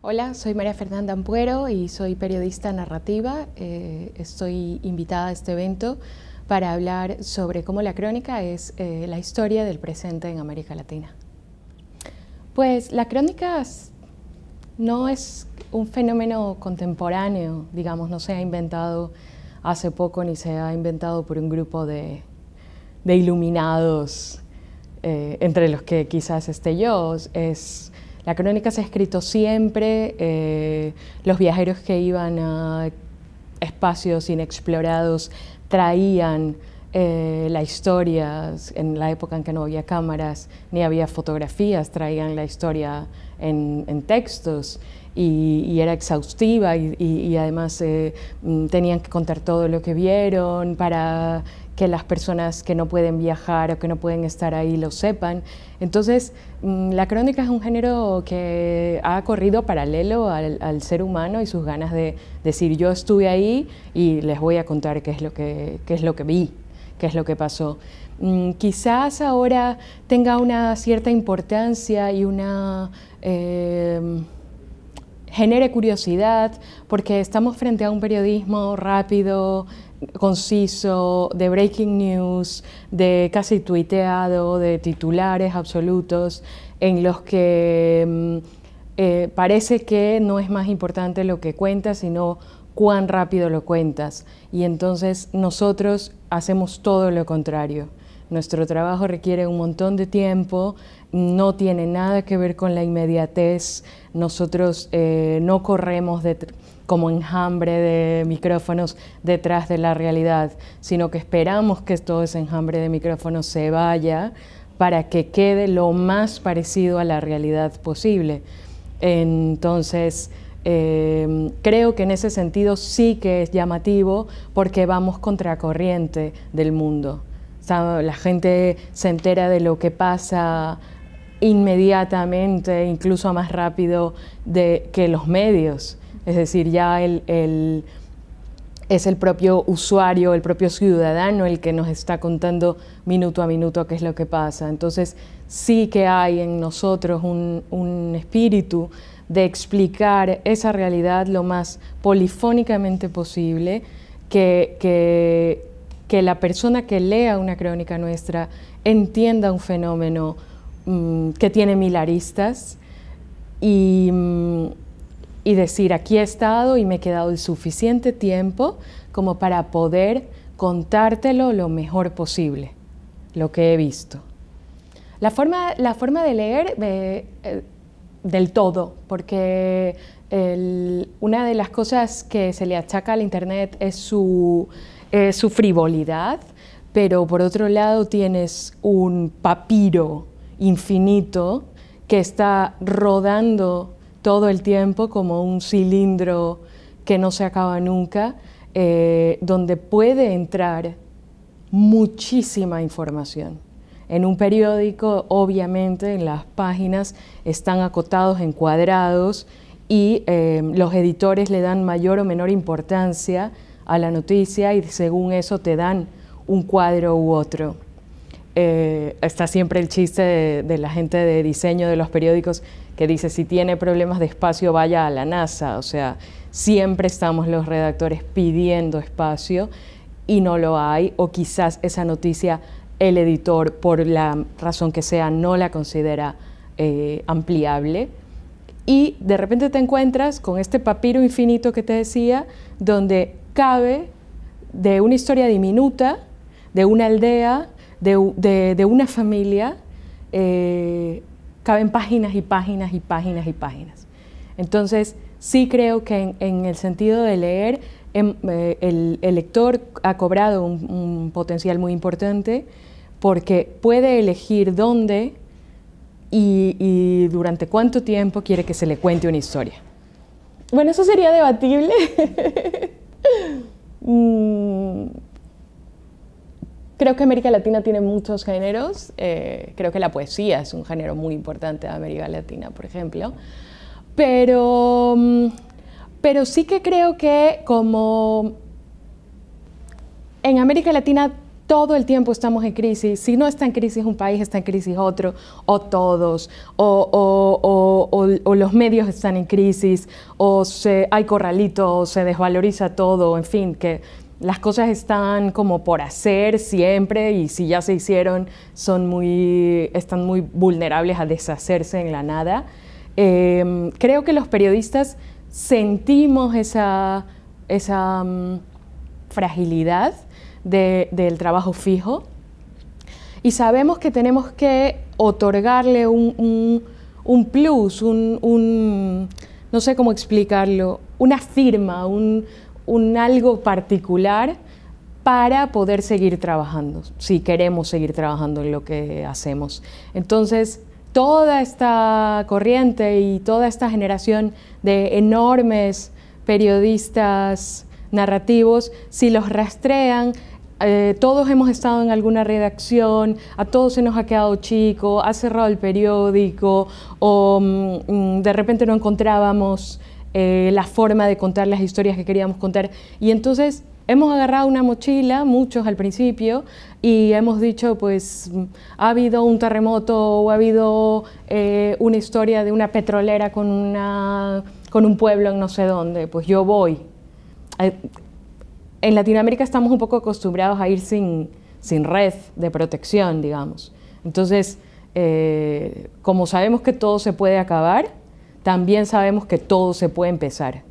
Hola, soy María Fernanda Ampuero y soy periodista narrativa. Eh, estoy invitada a este evento para hablar sobre cómo la crónica es eh, la historia del presente en América Latina. Pues la crónica no es un fenómeno contemporáneo, digamos, no se ha inventado hace poco ni se ha inventado por un grupo de, iluminados eh, entre los que quizás esté yo. Es, la crónica se ha escrito siempre, eh, los viajeros que iban a espacios inexplorados traían eh, la historia, en la época en que no había cámaras ni había fotografías, traían la historia en, textos y, era exhaustiva y, además eh, mm, tenían que contar todo lo que vieron para que las personas que no pueden viajar o que no pueden estar ahí lo sepan. Entonces, mm, la crónica es un género que ha corrido paralelo al, ser humano y sus ganas de decir yo estuve ahí y les voy a contar qué es lo que, qué es lo que vi, qué es lo que pasó. Mm, quizás ahora tenga una cierta importancia y una... Em, genere curiosidad, porque estamos frente a un periodismo rápido, conciso, de breaking news, de casi tuiteado, de titulares absolutos, en los que mm, eh, parece que no es más importante lo que cuentas, sino cuán rápido lo cuentas. Y entonces nosotros hacemos todo lo contrario. Nuestro trabajo requiere un montón de tiempo, no tiene nada que ver con la inmediatez. Nosotros eh, no corremos como enjambre de micrófonos detrás de la realidad, sino que esperamos que todo ese enjambre de micrófonos se vaya para que quede lo más parecido a la realidad posible. Entonces, eh, creo que en ese sentido sí que es llamativo porque vamos contracorriente del mundo la gente se entera de lo que pasa inmediatamente, incluso más rápido de, que los medios. Es decir, ya el, es el propio usuario, el propio ciudadano el que nos está contando minuto a minuto qué es lo que pasa. Entonces sí que hay en nosotros un, espíritu de explicar esa realidad lo más polifónicamente posible, que que la persona que lea una crónica nuestra entienda un fenómeno mm, que tiene mil aristas mm, y, decir, aquí he estado y me he quedado el suficiente tiempo como para poder contártelo lo mejor posible, lo que he visto. La forma, la forma de leer eh, eh, del todo, porque una de las cosas que se le achaca al Internet es su eh, su frivolidad, pero por otro lado tienes un papiro infinito que está rodando todo el tiempo como un cilindro que no se acaba nunca, eh, donde puede entrar muchísima información. En un periódico, obviamente, en las páginas están acotados en cuadrados y eh, los editores le dan mayor o menor importancia a la noticia y según eso te dan un cuadro u otro. Eh, está siempre el chiste de, la gente de diseño de los periódicos que dice, si tiene problemas de espacio, vaya a la NASA. O sea, siempre estamos los redactores pidiendo espacio y no lo hay, o quizás esa noticia el editor, por la razón que sea, no la considera eh, ampliable. Y de repente te encuentras con este papiro infinito que te decía, donde cabe de una historia diminuta, de una aldea, de, una familia, eh, caben páginas y páginas y páginas y páginas. Entonces, sí creo que en, el sentido de leer, em, eh, el, lector ha cobrado un, potencial muy importante porque puede elegir dónde y, y, durante cuánto tiempo quiere que se le cuente una historia. Bueno, eso sería debatible. Mm. Creo que América Latina tiene muchos géneros. Eh, creo que la poesía es un género muy importante de América Latina, por ejemplo. Pero, mm, pero sí que creo que como en América Latina todo el tiempo estamos en crisis. Si no está en crisis un país, está en crisis otro, o todos, o, los medios están en crisis, o se, hay corralitos, o se desvaloriza todo, en fin, que las cosas están como por hacer siempre y si ya se hicieron, son muy, están muy vulnerables a deshacerse en la nada. Em, creo que los periodistas sentimos esa, mm, fragilidad del trabajo fijo y sabemos que tenemos que otorgarle un, plus, un, un, no sé cómo explicarlo, una firma, un, algo particular para poder seguir trabajando, si queremos seguir trabajando en lo que hacemos. Entonces, toda esta corriente y toda esta generación de enormes periodistas narrativos, si los rastrean, eh, todos hemos estado en alguna redacción, a todos se nos ha quedado chico, ha cerrado el periódico o mm, mm, de repente no encontrábamos eh, la forma de contar las historias que queríamos contar. Y entonces hemos agarrado una mochila, muchos al principio, y hemos dicho, pues mm, ha habido un terremoto o ha habido eh, una historia de una petrolera con, una, con un pueblo en no sé dónde, pues yo voy en Latinoamérica estamos un poco acostumbrados a ir sin, red de protección, digamos. Entonces, eh, como sabemos que todo se puede acabar, también sabemos que todo se puede empezar.